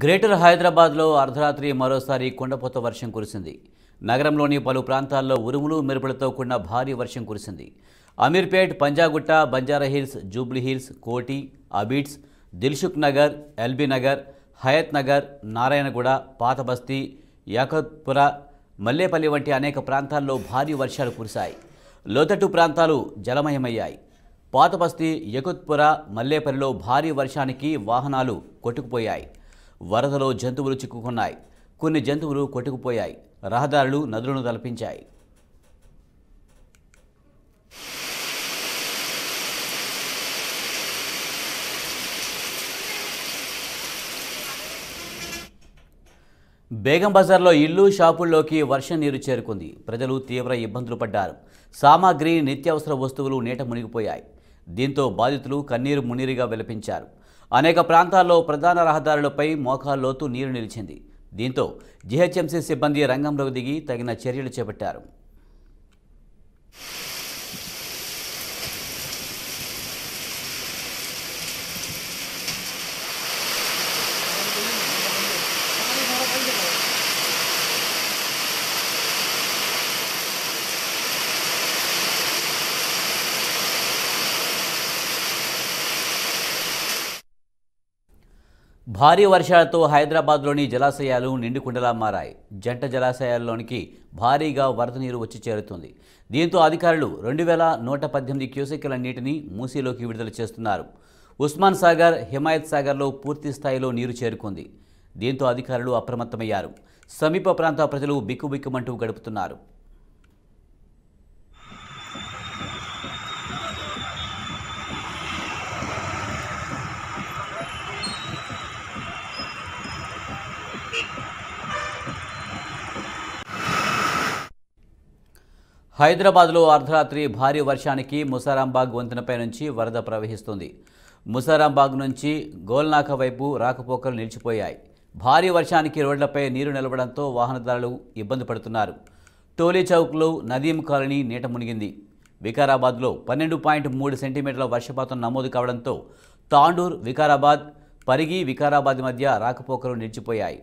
greater హైదరాబాద్లో అర్ధరాత్రి మరోసారి కొండపోత వర్షం కురిసింది నగరంలోని పలు ప్రాంతాల్లో ఉరుములు మెరుపులతో కూడిన భారీ వర్షం కురిసింది Ameerpet Panjagutta Banjara Hills Jubilee Hills Koti Abids Dilsukhnagar L B Nagar Hayathnagar Narayanguda Pathabasti Yakutpura Mallepally వంటి అనేక ప్రాంతాల్లో భారీ వర్షాలు కురిశాయి లోతట్టు ప్రాంతాలు జలమయమయ్యాయి పాతబస్తీ యకుత్పుర మల్లేపల్లిలో భారీ వర్షానికి వాహనాలు కొట్టుకుపోయాయి వరదలో జంతువులు చిక్కుకున్నాయి కొన్ని జంతువులు కొట్టుకుపోయాయి రహదారులు నదులను తలపించాయి బేగం బజార్లో ఇల్లు షాపుల్లోకి వర్షం నీరు చేరుకుంది ప్రజలు తీవ్ర ఇబ్బందులు పడ్డారు సామాగ్రి నిత్యావసర వస్తువులు నీట మునిగిపోయాయి దీంతో బాధితులు కన్నీరు మున్నీరుగా విలపించారు అనేక ప్రాంతాల్లో ప్రధాన రహదారులపై మోకాల్లోతు నీరు నిలిచింది దీంతో జీహెచ్ఎంసీ సిబ్బంది రంగంలోకి దిగి తగిన చర్యలు చేపట్టారు భారీ వర్షాలతో హైదరాబాద్లోని జలాశయాలు నిండుకుండలా మారాయి జంట జలాశయాల్లోనికి భారీగా వరద నీరు వచ్చి చేరుతుంది దీంతో అధికారులు రెండు వేల నూట పద్దెనిమిది క్యూసెక్కుల నీటిని మూసీలోకి విడుదల చేస్తున్నారు ఉస్మాన్ సాగర్ హిమాయత్ సాగర్లో పూర్తి స్థాయిలో నీరు చేరుకుంది దీంతో అధికారులు అప్రమత్తమయ్యారు సమీప ప్రాంత ప్రజలు బిక్కుబిక్కుమంటూ గడుపుతున్నారు హైదరాబాద్లో అర్ధరాత్రి భారీ వర్షానికి ముసారాంబాగ్ వంతెనపై నుంచి వరద ప్రవహిస్తుంది ముసారాంబాగ్ నుంచి గోల్నాక వైపు రాకపోకలు నిలిచిపోయాయి భారీ వర్షానికి రోడ్లపై నీరు నిలవడంతో వాహనదారులు ఇబ్బంది పడుతున్నారు టోలీ చౌక్లో నదీం కాలనీ నీట మునిగింది వికారాబాద్లో పన్నెండు పాయింట్ మూడు సెంటీమీటర్ల వర్షపాతం నమోదు కావడంతో తాండూర్ వికారాబాద్ పరిగి వికారాబాద్ మధ్య రాకపోకలు నిలిచిపోయాయి